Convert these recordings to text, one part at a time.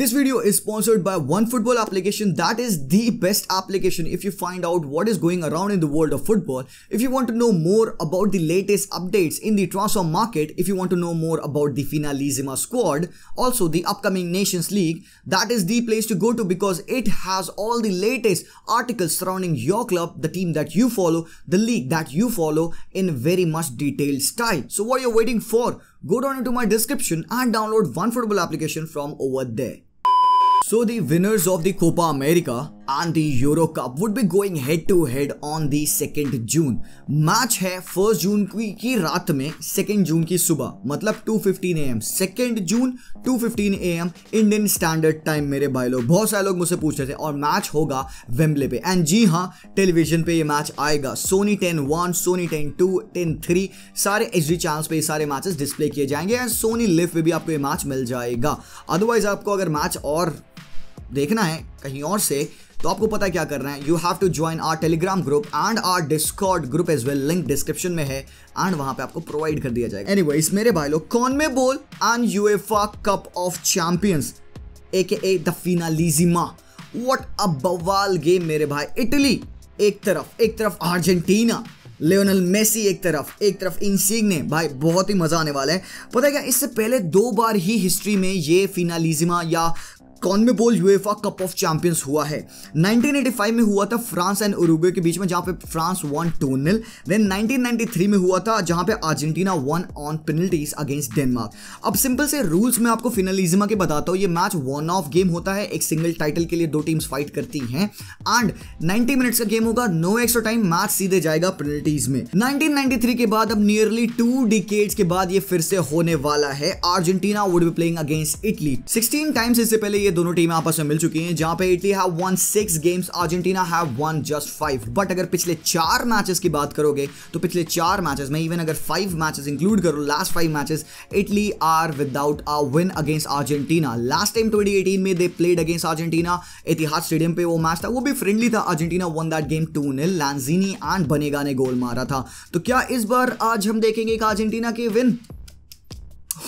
This video is sponsored by One Football application that is the best application if you find out what is going around in the world of football. If you want to know more about the latest updates in the transfer market, if you want to know more about the Finalissima squad, also the upcoming Nations League, that is the place to go to because it has all the latest articles surrounding your club, the team that you follow, the league that you follow in very much detailed style. So what are you waiting for? Go down into my description and download One Football application from over there. So the winners of the Copa America and the Euro Cup would be going head to head on the second June match है first June की, की रात में second June की सुबह मतलब 2:15 fifteen A M second June 2:15 fifteen A M Indian standard time मेरे भाई लोग बहुत सारे लोग मुझसे पूछ रहे थे और मैच होगा वेम्बले पे एंड जी हाँ टेलीविजन पे ये मैच आएगा Sony ten one Sony ten two ten three सारे एच डी चैनल्स पे ये सारे मैचेस डिस्प्ले किए जाएंगे एंड सोनी लिव पे भी आपको ये मैच मिल जाएगा अदरवाइज आपको अगर मैच और देखना है कहीं और से तो आपको पता क्या करना है you have to join our Telegram group and our Discord group as well link description में है एंड वहां पे आपको प्रोवाइड कर दिया जाएगा एनी anyway, मेरे भाई लोग कौन में बोल and UEFA cup of champions A K A the फिनालीजिमा what a बवाल गेम मेरे भाई इटली एक तरफ एक तरफ अर्जेंटीना लियोनल मेसी एक तरफ एक तरफ इंसिग ने भाई बहुत ही मजा आने वाला है पता है क्या इससे पहले दो बार ही हिस्ट्री में ये फिनालिजिमा या कौन में बोल यूएफा कप ऑफ चैंपियंस हुआ है 1985 में हुआ था फ्रांस एंड उरुग्वे के बीच में जहां पे France won two nil then 1993 में हुआ था जहां पे Argentina won on penalties against Denmark अब सिंपल से रूल्स में आपको फिनलिज्मा के बताता हूँ ये मैच वन ऑफ गेम होता है एक सिंगल टाइटल के लिए दो टीम्स फाइट करती हैं एंड 90 मिनट्स का गेम होगा नो एक्स्ट्रा टाइम मैच सीधे जाएगा पेनल्टीज में नाइनटीन के बाद अब नियरली टू डिकेड्स के बाद ये फिर से होने वाला है Argentina would be playing against Italy sixteen times इससे पहले ये दोनों टीमें आपस में मिल चुकी हैं जहां पे Italy have won six games Argentina have won just five but अगर पिछले चार मैचेस की बात करोगे तो पिछले चार मैचेस में इवन अगर फाइव मैचेस इंक्लूड करो last five matches Italy are without a win against Argentina last time twenty eighteen में they played against Argentina Etihad stadium पे वो मैच था वो भी फ्रेंडली था Argentina won that game two nil Lanzini and Banega ने गोल मारा था तो क्या इस बार आज हम देखेंगे एक अर्जेंटीना के विन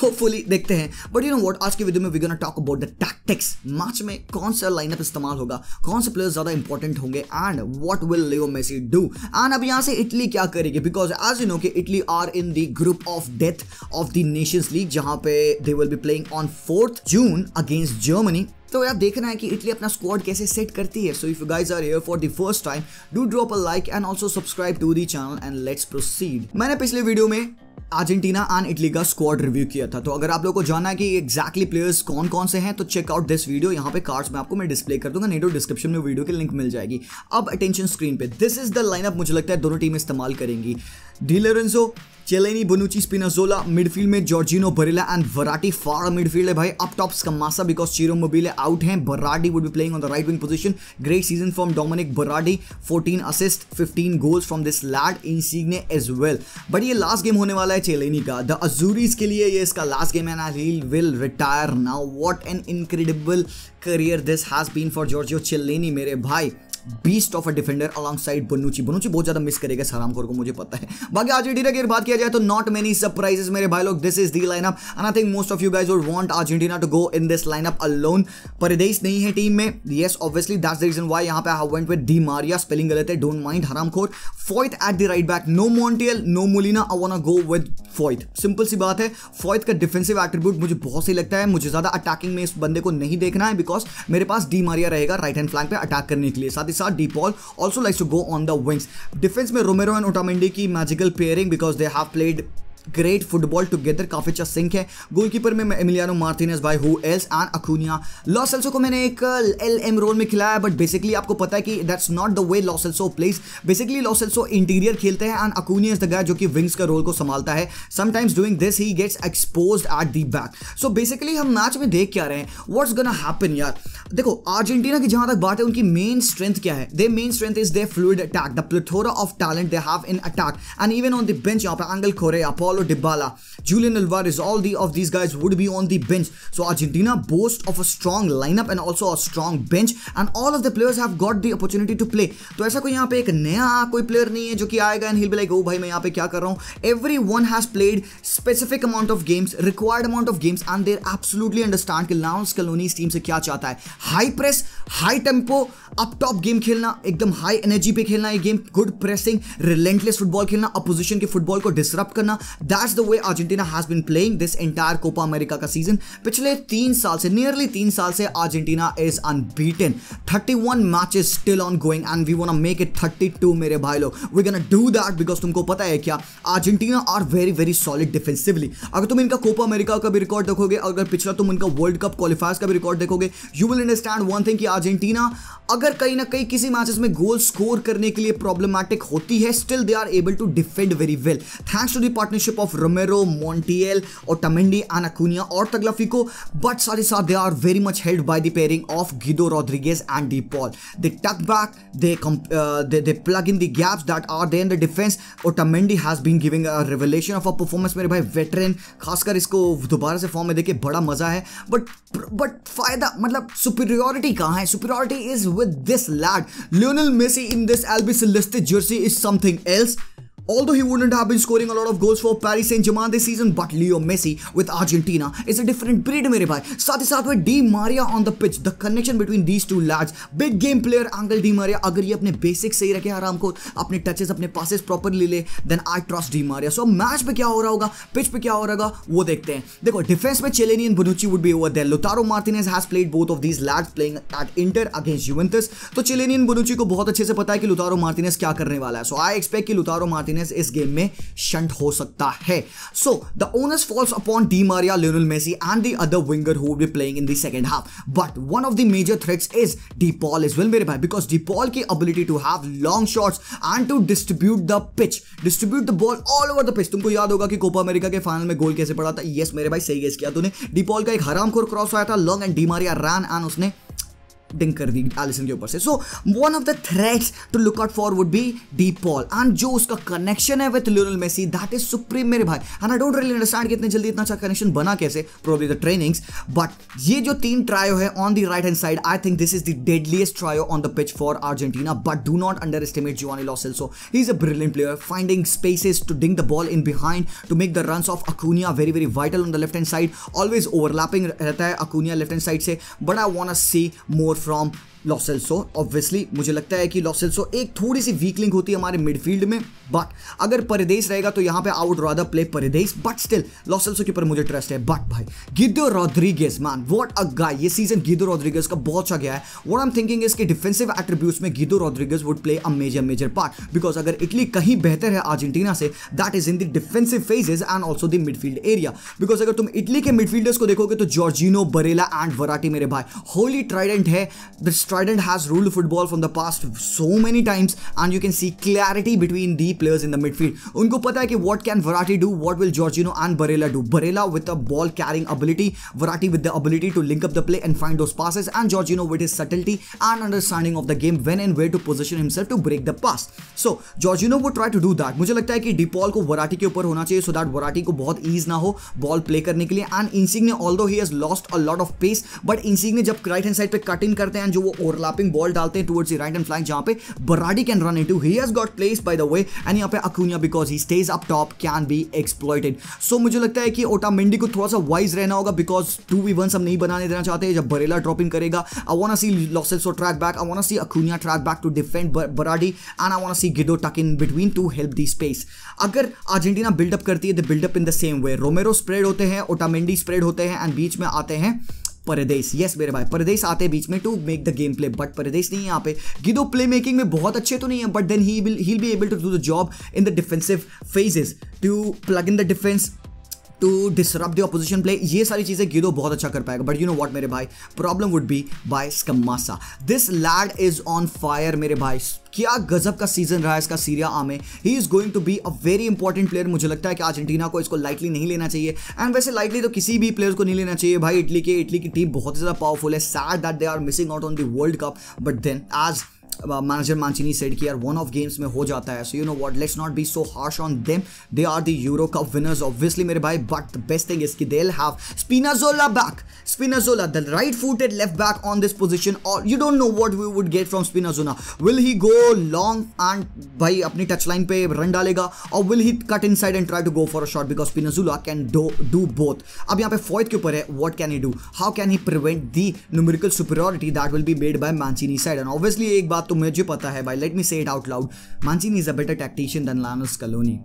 होपफुली देखते हैं बट यू नो वॉट आज की वीडियो में we gonna talk about the tactics match में कौन सा लाइनअप इस्तेमाल होगा कौन से प्लेयर्स ज़्यादा इंपॉर्टेंट होंगे and what will Leo Messi do and अब यहाँ से इटली क्या करेगी बिकॉज एज यू नो कि Italy are in the group of death of the nations league जहाँ पे they will be playing on fourth June against Germany तो यार देखना है कि इटली अपना स्क्वाड कैसे सेट करती है so if you guys are here for the first time do drop a like and also subscribe to the channel and let's proceed मैंने पिछले वीडियो में अर्जेंटीना एंड इटली का स्क्वाड रिव्यू किया था तो अगर आप लोगों को जानना है कि एक्जैक्टली प्लेयर्स कौन कौन से हैं तो चेक आउट दिस वीडियो यहाँ पे कार्ड्स में आपको मैं डिस्प्ले कर दूंगा नहीं तो डिस्क्रिप्शन में वीडियो की लिंक मिल जाएगी अब अटेंशन स्क्रीन पे दिस इज द लाइनअप मुझे लगता है दोनों टीम इस्तेमाल करेंगी D Chiellini Bonucci Spinazzola midfield में Jorginho Barella and Verratti far midfield है भाई अप टॉप्स का मासा बिकॉज चीरो मोबिले आउट हैं Berardi would be playing on the right wing position great season from Domenico Berardi 14 assist 15 goals from this lad in season as well but ये last game होने वाला है चेलेनी का the अजूरीज के लिए ये इसका last game and he will retire now what an incredible career this has been for Giorgio Chiellini मेरे भाई beast of a defender alongside Bonucci Bonucci बहुत ज्यादा मिस करेगा सरामखोर को मुझे पता है बाकी आज इंडिया की बात किया जाए तो नॉट मेनी सरप्राइजेस मेरे भाई लोग this is the lineup and I think most of you guys would want India to go in this lineup alone Paredes नहीं है टीम में yes obviously that's the reason why यहाँ पे I went with Di Maria spelling गलत है don't mind हराम खोर Foyth at the right back no Montiel no Molina I want go with Foyth simple सी बात है फॉइथ का डिफेंसिव एट्रीब्यूट मुझे बहुत सही लगता है मुझे ज्यादा अटैकिंग में इस बंदे को नहीं देखना है बिकॉज मेरे पास डी मारिया रहेगा राइट हैंड फ्लैंक पे अटैक करने के लिए साथ साथ ही साथ De Paul also likes to go on the wings defence में रोमेरो एंड ओटामेंडी की magical pairing because they have played great football together काफ़ी अच्छा सिंक है गोलकीपर में Emiliano Martinez by who else and Acuna Lo Celso को मैंने एक L M role में खिलाया बट बेसिकली आपको पता है कि that's not the way Lo Celso plays basically Lo Celso interior खेलते हैं and Acuna is the guy जो कि विंग्स का रोल को संभालता है sometimes doing this he gets exposed at the back so basically हम मैच में देख क्या रहे हैं व्हाट्स गन हैपन यार देखो अर्जेंटीना की जहां तक बात है उनकी मेन स्ट्रेंथ क्या है their main strength is their fluid attack the plethora of talent they have in attack and even on the bench यहाँ पर एंगल खोरे अपोलो Paulo Dybala, Julian Alvarez, all the of these guys would be on the bench. So Argentina boasts of a strong lineup and also a strong bench and all of the players have got the opportunity to play. तो ऐसा कोई यहाँ पे एक नया कोई player नहीं है जो कि आएगा एंड हिल बी लाइक ओ भाई मैं यहाँ पे क्या कर रहा हूँ everyone has played specific amount of games required amount of games and there absolutely understand कि लाउंस कलोनी इस टीम से क्या चाहता है high press high tempo up top game खेलना एकदम हाई एनर्जी पे खेलना ये game good pressing relentless football खेलना अपोजिशन के फुटबॉल को डिस्टर्ब करना that's the way Argentina has been playing this entire Copa America का सीजन पिछले तीन साल से नियरली तीन साल से Argentina is unbeaten 31 matches still on going and we want make it 32 मेरे भाई लोग we gonna do that because तुमको पता है क्या Argentina are very very solid defensively अगर तुम इनका कोपा अमेरिका का भी रिकॉर्ड देखोगे अगर पिछला तुम इनका वर्ल्ड कप क्वालिफायर्स का भी रिकॉर्ड देखोगे you will understand one thing कि अर्जेंटीना अगर कहीं ना कहीं किसी मैचेस में गोल स्कोर करने के लिए प्रॉब्लमैटिक होती है still they are able to defend very well thanks to the partnership leadership of Romero Montiel और टमेंडी एनाकुनिया और तगलफी को बट साथ ही साथ they are very much held by the pairing of Guido Rodriguez and De Paul they tuck back they they plug in the gaps that are there in the defence और Otamendi has been giving a revelation of a performance मेरे भाई veteran खासकर इसको दोबारा से form में देखे बड़ा मजा है बट बट फायदा मतलब सुपीरियोरिटी कहाँ है superiority is with this lad Lionel Messi in this albiceleste jersey is something else Although he wouldn't have been scoring a lot of goals for Paris Saint-Germain this season, but Leo Messi with Argentina is a different breed मेरे भाई साथ ही साथ में Di Maria on the pitch the connection between these two lads big game player Angel Di Maria अगर ये अपने basic सही रखे आराम को अपने टचेस अपने पासेस प्रॉपरली ले then I trust Di Maria so match पे क्या हो रहा होगा पिच पे क्या हो रहा होगा वो देखते हैं देखो डिफेंस में Chiellini and Bonucci would be over there Lautaro Martinez has played both of these lads playing at Inter against Juventus तो चेलेनी एंड बनुची को बहुत अच्छे से पता है कि लुतारो मार्टिनेज क्या करने वाला है सो आई एक्सपेक्ट कि लुतारो मार्टिनेज मार्टिनेस इस गेम में शंट हो सकता है so the onus falls upon Di Maria Lionel Messi and the other winger who be playing in the second half but one of the major threats is De Paul is will मेरे भाई because De Paul की ability to have long shots and to distribute the pitch distribute the ball all over the pitch तुमको याद होगा कि Copa America के final में गोल कैसे पड़ा था यस yes, मेरे भाई सही गेस किया तूने डी पॉल का एक हरामखोर क्रॉस आया था long and Di Maria run and उसने डिंग कर दी एलिसन के ऊपर से so one of the threats to look out for would be De Paul and जो उसका कनेक्शन है with Lionel Messi that is supreme मेरे भाई and I don't really understand कि इतने जल्दी इतना अच्छा कनेक्शन बना कैसे प्रोबली द ट्रेनिंग्स बट ये जो तीन ट्रायो है on the right hand side I think this is the deadliest trio on the pitch for Argentina but do not underestimate Juani Lo Celso he is a brilliant player finding spaces to dink the ball in behind to make the run of Acuna very very vital on the left hand side always overlapping रहता है Acuna left hand side से but I want see more from लॉसेल्सो obviously मुझे लगता है कि लॉसेल्सो एक थोड़ी सी weakling होती है हमारे मिडफील्ड में बट अगर परिदेश रहेगा तो यहाँ पे out would rather play Paredes but still Lo Celso के ऊपर मुझे ट्रस्ट है बट भाई Guido Rodriguez man what a guy ये सीजन गिदो रॉड्रिगेज का बहुत अच्छा गया है वॉट एम थिंकिंग इसके डिफेंसिव एट्रीब्यूट में Guido Rodriguez would play a major major part because अगर इटली कहीं बेहतर है अर्जेंटीना से that is in the defensive phases and also the midfield area because अगर तुम इटली के मिडफील्डर्स को देखोगे तो जॉर्जिनो बरेला एंड वराटी मेरे भाई होली ट्राइडेंट है the Trident has ruled football from the past so many times and you can see clarity between the players in the midfield. Unko pata hai ki what can Verratti do, what will Jorginho and Barella do. Barella with a ball carrying ability, Verratti with the ability to link up the play and find those passes and Jorginho with his subtlety and understanding of the game when and where to position himself to break the pass. So Jorginho would try to do that. Mujhe lagta hai ki De Paul को Verratti के ऊपर होना चाहिए so that वराटी को बहुत ease ना हो ball play करने के लिए एंड इंसिंग ने all he has lost a lot of pace but Insigne ने जब राइट हैंड साइड पे कट इन करते हैं जो ओवरलैपिंग बॉल डालते हैं टुवर्ड्स राइट एंड फ्लैंक जहां पे Berardi can run into he has got pace by the way and यहां पे Acuna because he stays up top can be exploited so मुझे लगता है कि ओटा मेंडी को थोड़ा सा वाइज रहना होगा बिकॉज टू वी वन सब नहीं बनाने देना चाहते जब बरेला ड्रॉपिंग करेगा आई वांट सी लॉसेस और track back I want see Acuna track back to defend Berardi and I want see Guido tuck in between to help the space अगर Argentina buildup करती है the buildup in the same way Romero spread होते हैं Otamendi spread होते हैं and बीच में आते हैं परदेश यस मेरे भाई परदेश आते बीच में to make the game play but Paredes नहीं है यहाँ पे गिदो प्ले मेकिंग में बहुत अच्छे तो नहीं है but then he will he be able to do the job in the defensive phases to plug in the defence to disturb the opposition play ये सारी चीज़ें गिदो बहुत अच्छा कर पाएगा बट यू नो वॉट मेरे भाई problem would be by Scamacca this lad is on fire मेरे भाई क्या गजब का सीजन रहा है इसका सीरिया आमे he is going to be a very important player मुझे लगता है कि अर्जेंटीना को इसको लाइटली नहीं लेना चाहिए एंड वैसे लाइटली तो किसी भी प्लेयर को नहीं लेना चाहिए भाई इटली के इटली की टीम बहुत ही ज़्यादा पावरफुल है sad that they are missing out on the world cup but then as manager Mancini said की यार वन ऑफ गेम्स में हो जाता है so you know what let's not be so harsh on them they are the Euro cup winners obviously मेरे भाई but the best thing is की they'll have Spinazzola back Spinazzola the right footed left back on this position और you don't know what we would get from Spinazzola will he go long and भाई अपनी touch line पे run डालेगा और will he cut inside and try to go for a shot because Spinazzola can do do both अब यहाँ पे fourth के ऊपर है what can he do how can he prevent the numerical superiority that will be made by Mancini side and obviously एक बात तो मुझे पता है भाई let me say it out loud Mancini is a better tactician than Scaloni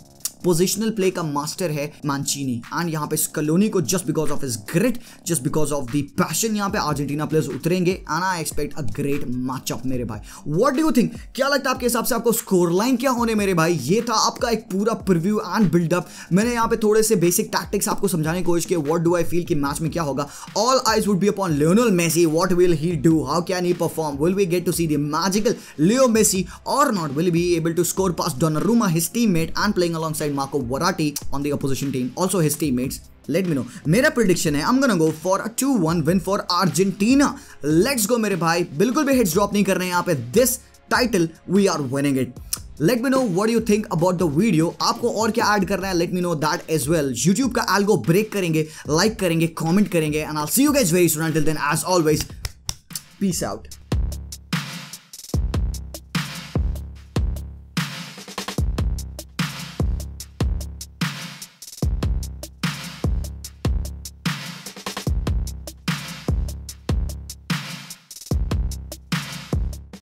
positional play का master है Mancini and यहाँ पे स्कलोनी को just because of is great just because of the passion यहाँ पे अर्जेंटीना प्लेयर्स उतरेंगे and I expect a great matchup मेरे भाई वॉट डू यू थिंक क्या लगता है आपके हिसाब से आपको स्कोर लाइन क्या होने मेरे भाई ये था आपका एक पूरा प्रिव्यू एंड बिल्डअप मैंने यहाँ पे थोड़े से बेसिक टैक्टिक्स आपको समझाने की कोशिश की वॉट डू आई फील कि मैच में क्या होगा all eyes would be upon Lionel Messi what will he do how can he perform will we get to see the magical Leo Messi और not will be able to score past Donnarumma his team mate and playing alongside and Marco Verratti on the opposition team, also his teammates. Let me know. मेरा prediction है I'm gonna go for a 2-1 win for Argentina. Let's go मेरे भाई. Bilkul bhi hits drop nahi kar rahe hain यहाँ पे. This title we are winning it. Let me know what you think about the video. आपको और क्या add करना है Let me know that as well. YouTube का algo break करेंगे like करेंगे comment करेंगे and I'll see you guys very soon. Until then, as always, peace out.